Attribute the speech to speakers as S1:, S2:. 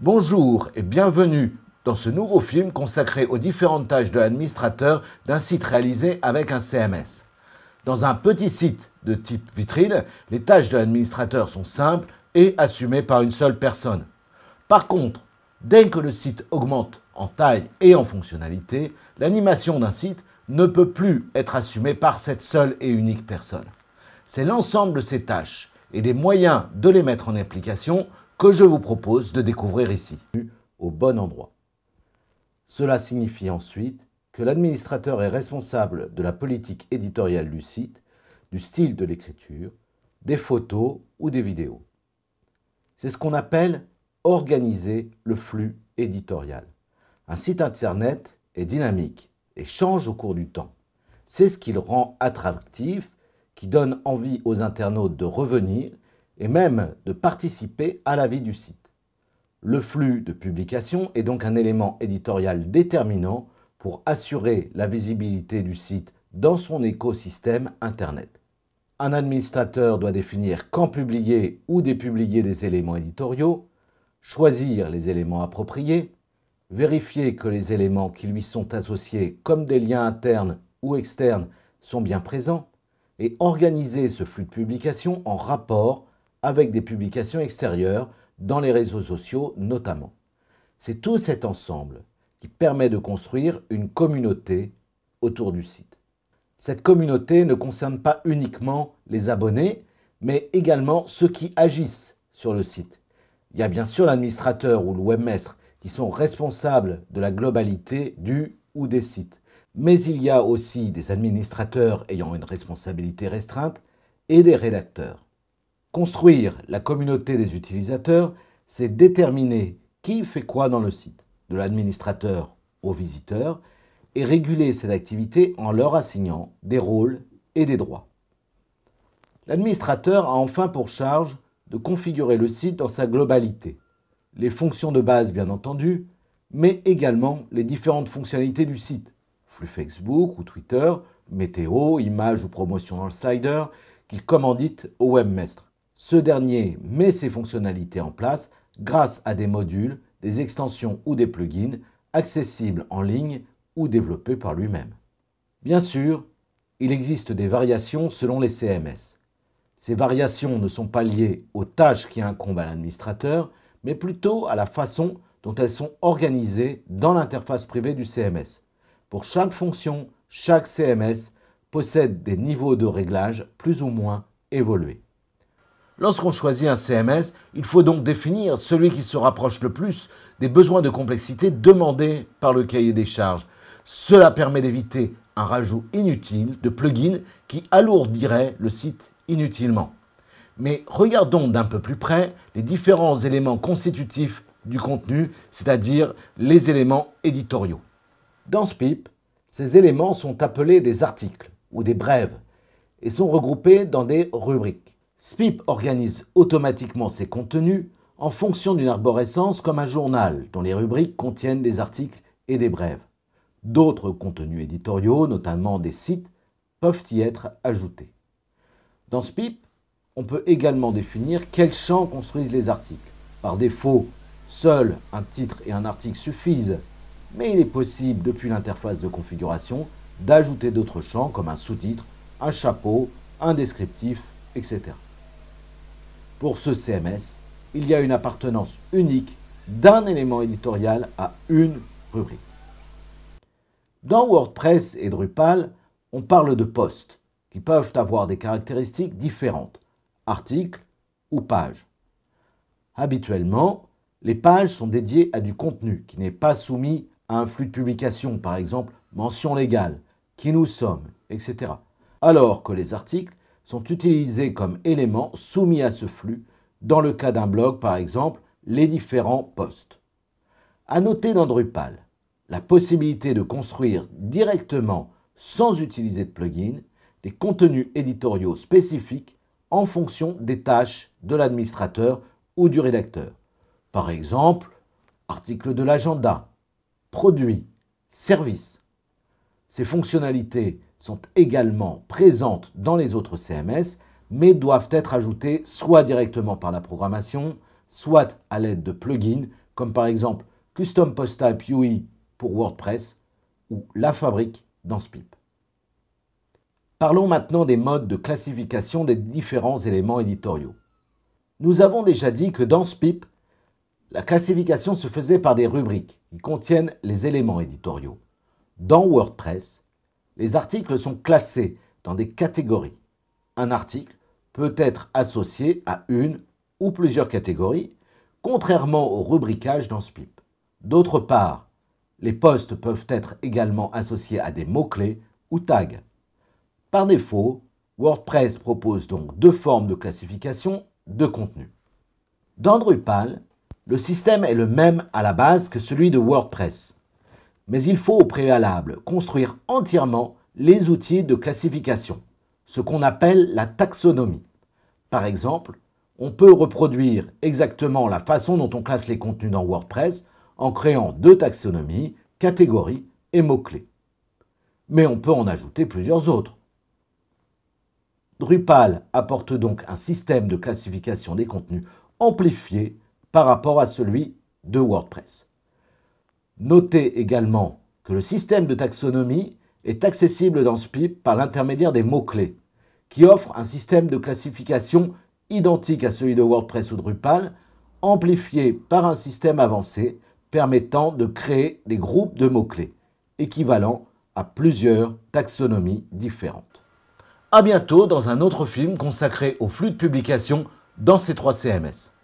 S1: Bonjour et bienvenue dans ce nouveau film consacré aux différentes tâches de l'administrateur d'un site réalisé avec un CMS. Dans un petit site de type vitrine, les tâches de l'administrateur sont simples et assumées par une seule personne. Par contre, dès que le site augmente en taille et en fonctionnalité, l'animation d'un site ne peut plus être assumée par cette seule et unique personne. C'est l'ensemble de ces tâches et les moyens de les mettre en application que je vous propose de découvrir ici, au bon endroit. Cela signifie ensuite que l'administrateur est responsable de la politique éditoriale du site, du style de l'écriture, des photos ou des vidéos. C'est ce qu'on appelle organiser le flux éditorial. Un site internet est dynamique et change au cours du temps. C'est ce qui le rend attractif, qui donne envie aux internautes de revenir et même de participer à la vie du site. Le flux de publication est donc un élément éditorial déterminant pour assurer la visibilité du site dans son écosystème Internet. Un administrateur doit définir quand publier ou dépublier des éléments éditoriaux, choisir les éléments appropriés, vérifier que les éléments qui lui sont associés comme des liens internes ou externes sont bien présents, et organiser ce flux de publication en rapport avec des publications extérieures, dans les réseaux sociaux notamment. C'est tout cet ensemble qui permet de construire une communauté autour du site. Cette communauté ne concerne pas uniquement les abonnés, mais également ceux qui agissent sur le site. Il y a bien sûr l'administrateur ou le webmestre qui sont responsables de la globalité du ou des sites. Mais il y a aussi des administrateurs ayant une responsabilité restreinte et des rédacteurs. Construire la communauté des utilisateurs, c'est déterminer qui fait quoi dans le site, de l'administrateur au visiteur, et réguler cette activité en leur assignant des rôles et des droits. L'administrateur a enfin pour charge de configurer le site dans sa globalité, les fonctions de base bien entendu, mais également les différentes fonctionnalités du site, flux Facebook ou Twitter, météo, images ou promotion dans le slider, qu'il commandite au webmestre. Ce dernier met ses fonctionnalités en place grâce à des modules, des extensions ou des plugins accessibles en ligne ou développés par lui-même. Bien sûr, il existe des variations selon les CMS. Ces variations ne sont pas liées aux tâches qui incombent à l'administrateur, mais plutôt à la façon dont elles sont organisées dans l'interface privée du CMS. Pour chaque fonction, chaque CMS possède des niveaux de réglage plus ou moins évolués. Lorsqu'on choisit un CMS, il faut donc définir celui qui se rapproche le plus des besoins de complexité demandés par le cahier des charges. Cela permet d'éviter un rajout inutile de plugins qui alourdiraient le site inutilement. Mais regardons d'un peu plus près les différents éléments constitutifs du contenu, c'est-à-dire les éléments éditoriaux. Dans SPIP, ces éléments sont appelés des articles ou des brèves et sont regroupés dans des rubriques. SPIP organise automatiquement ses contenus en fonction d'une arborescence comme un journal dont les rubriques contiennent des articles et des brèves. D'autres contenus éditoriaux, notamment des sites, peuvent y être ajoutés. Dans SPIP, on peut également définir quels champs construisent les articles. Par défaut, seuls un titre et un article suffisent, mais il est possible, depuis l'interface de configuration, d'ajouter d'autres champs comme un sous-titre, un chapeau, un descriptif, etc. Pour ce CMS, il y a une appartenance unique d'un élément éditorial à une rubrique. Dans WordPress et Drupal, on parle de postes qui peuvent avoir des caractéristiques différentes, articles ou pages. Habituellement, les pages sont dédiées à du contenu qui n'est pas soumis à un flux de publication, par exemple mention légale, qui nous sommes, etc. Alors que les articles sont utilisés comme éléments soumis à ce flux, dans le cas d'un blog par exemple, les différents posts. À noter dans Drupal, la possibilité de construire directement, sans utiliser de plugin, des contenus éditoriaux spécifiques en fonction des tâches de l'administrateur ou du rédacteur. Par exemple, articles de l'agenda, produits, services. Ces fonctionnalités sont également présentes dans les autres CMS, mais doivent être ajoutées soit directement par la programmation, soit à l'aide de plugins, comme par exemple Custom Post Type UI pour WordPress ou La Fabrique dans SPIP. Parlons maintenant des modes de classification des différents éléments éditoriaux. Nous avons déjà dit que dans SPIP, la classification se faisait par des rubriques qui contiennent les éléments éditoriaux. Dans WordPress, les articles sont classés dans des catégories. Un article peut être associé à une ou plusieurs catégories, contrairement au rubricage dans SPIP. D'autre part, les postes peuvent être également associés à des mots-clés ou tags. Par défaut, WordPress propose donc deux formes de classification de contenu. Dans Drupal, le système est le même à la base que celui de WordPress mais il faut au préalable construire entièrement les outils de classification, ce qu'on appelle la taxonomie. Par exemple, on peut reproduire exactement la façon dont on classe les contenus dans WordPress en créant deux taxonomies, catégories et mots-clés. Mais on peut en ajouter plusieurs autres. Drupal apporte donc un système de classification des contenus amplifié par rapport à celui de WordPress. Notez également que le système de taxonomie est accessible dans SPIP par l'intermédiaire des mots-clés, qui offre un système de classification identique à celui de WordPress ou Drupal, amplifié par un système avancé permettant de créer des groupes de mots-clés, équivalents à plusieurs taxonomies différentes. A bientôt dans un autre film consacré au flux de publication dans ces trois CMS.